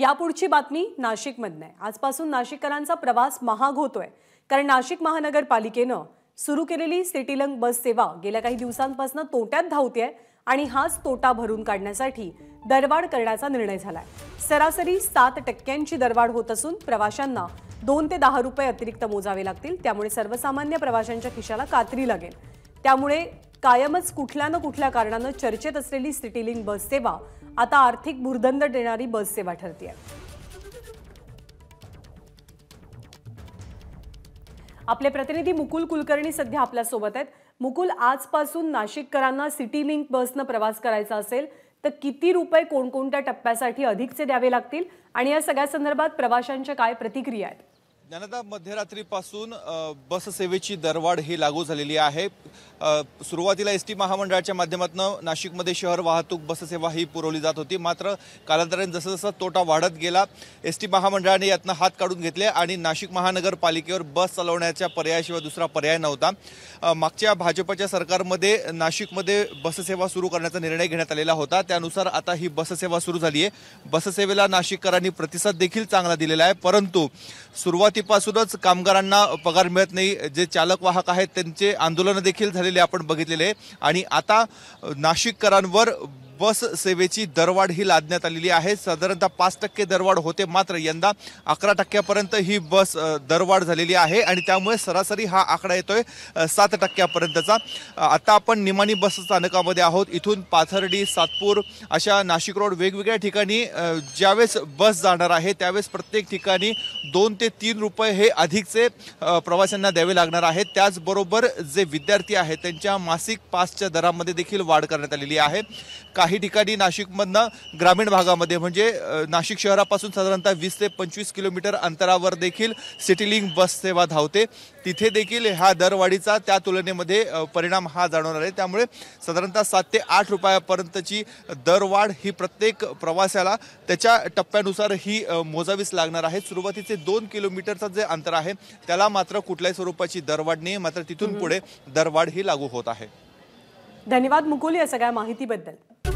यापुढची बातमी नाशिकमधनं आहे आजपासून नाशिककरांचा प्रवास महाग होतोय कारण नाशिक महानगरपालिकेनं सुरू केलेली सिटीलंग बस सेवा गेल्या काही दिवसांपासून तोट्यात धावते आणि हाच तोटा भरून काढण्यासाठी दरवाढ करण्याचा निर्णय झालाय सरासरी सात टक्क्यांची दरवाढ होत असून प्रवाशांना दोन ते दहा रुपये अतिरिक्त मोजावे लागतील त्यामुळे सर्वसामान्य प्रवाशांच्या खिशाला कात्री लागेल त्यामुळे कायमच कुठल्या ना कुठल्या कारणानं चर्चेत असलेली सिटी लिंक बस सेवा आता आर्थिक भूर्दंड देणारी बससेवा ठरते आपले प्रतिनिधी मुकुल कुलकर्णी सध्या आपल्यासोबत आहेत मुकुल आजपासून नाशिककरांना सिटी लिंक बसनं प्रवास करायचा असेल तर किती रुपये कोणकोणत्या टप्प्यासाठी अधिकचे द्यावे लागतील आणि या सगळ्या संदर्भात प्रवाशांच्या काय प्रतिक्रिया आहेत ज्ञानदा मध्यरात्रीपासून बससेवेची दरवाढ ही लागू झालेली आहे सुरुवातीला एस टी महामंडळाच्या माध्यमातून नाशिकमध्ये शहर वाहतूक बससेवा ही पुरवली जात होती मात्र कालांतराने जसं तोटा वाढत गेला एस टी महामंडळाने यातनं हात काढून घेतले आणि नाशिक महानगरपालिकेवर बस चालवण्याच्या पर्यायाशिवाय दुसरा पर्याय नव्हता मागच्या भाजपच्या सरकारमध्ये नाशिकमध्ये बससेवा सुरू करण्याचा निर्णय घेण्यात आलेला होता त्यानुसार आता ही बससेवा सुरू झाली आहे बससेवेला नाशिककरांनी प्रतिसाद देखील चांगला दिलेला आहे परंतु सुरुवाती आधीपासूनच कामगारांना पगार मिळत नाही जे चालक वाहक आहेत त्यांचे आंदोलन देखील झालेले आपण बघितलेले आणि आता नाशिककरांवर बस सेवेची दरवाढ ही लादण्यात आलेली आहे साधारणतः पाच टक्के दरवाढ होते मात्र यंदा अकरा टक्क्यापर्यंत ही बस दरवाढ झालेली आहे आणि त्यामुळे सरासरी हा आकडा येतोय सात टक्क्यापर्यंतचा आता आपण निमाणी बस स्थानकामध्ये आहोत इथून पाथर्डी सातपूर अशा नाशिक रोड वेगवेगळ्या ठिकाणी ज्यावेळेस बस जाणार आहे त्यावेळेस प्रत्येक ठिकाणी दोन ते तीन रुपये हे अधिकचे प्रवाशांना द्यावे लागणार आहेत त्याचबरोबर जे विद्यार्थी आहेत त्यांच्या मासिक पासच्या दरामध्ये देखील वाढ करण्यात आलेली आहे काही काही ठिकाणी नाशिकमधनं ग्रामीण भागामध्ये म्हणजे नाशिक शहरापासून साधारणतः वीस ते पंचवीस किलोमीटर अंतरावर देखील सिटीलिंग बस सेवा धावते तिथे देखील ह्या दरवाढीचा त्या तुलनेमध्ये परिणाम हा जाणवणार आहे त्यामुळे साधारणतः सात ते आठ रुपयापर्यंतची दरवाढ ही प्रत्येक प्रवाशाला त्याच्या टप्प्यानुसार ही मोजावीच लागणार आहे सुरुवातीचे दोन किलोमीटरचं जे अंतर आहे त्याला मात्र कुठल्याही स्वरूपाची दरवाढ नाही मात्र तिथून पुढे दरवाढ ही लागू होत आहे धन्यवाद मुकुल या सगळ्या माहितीबद्दल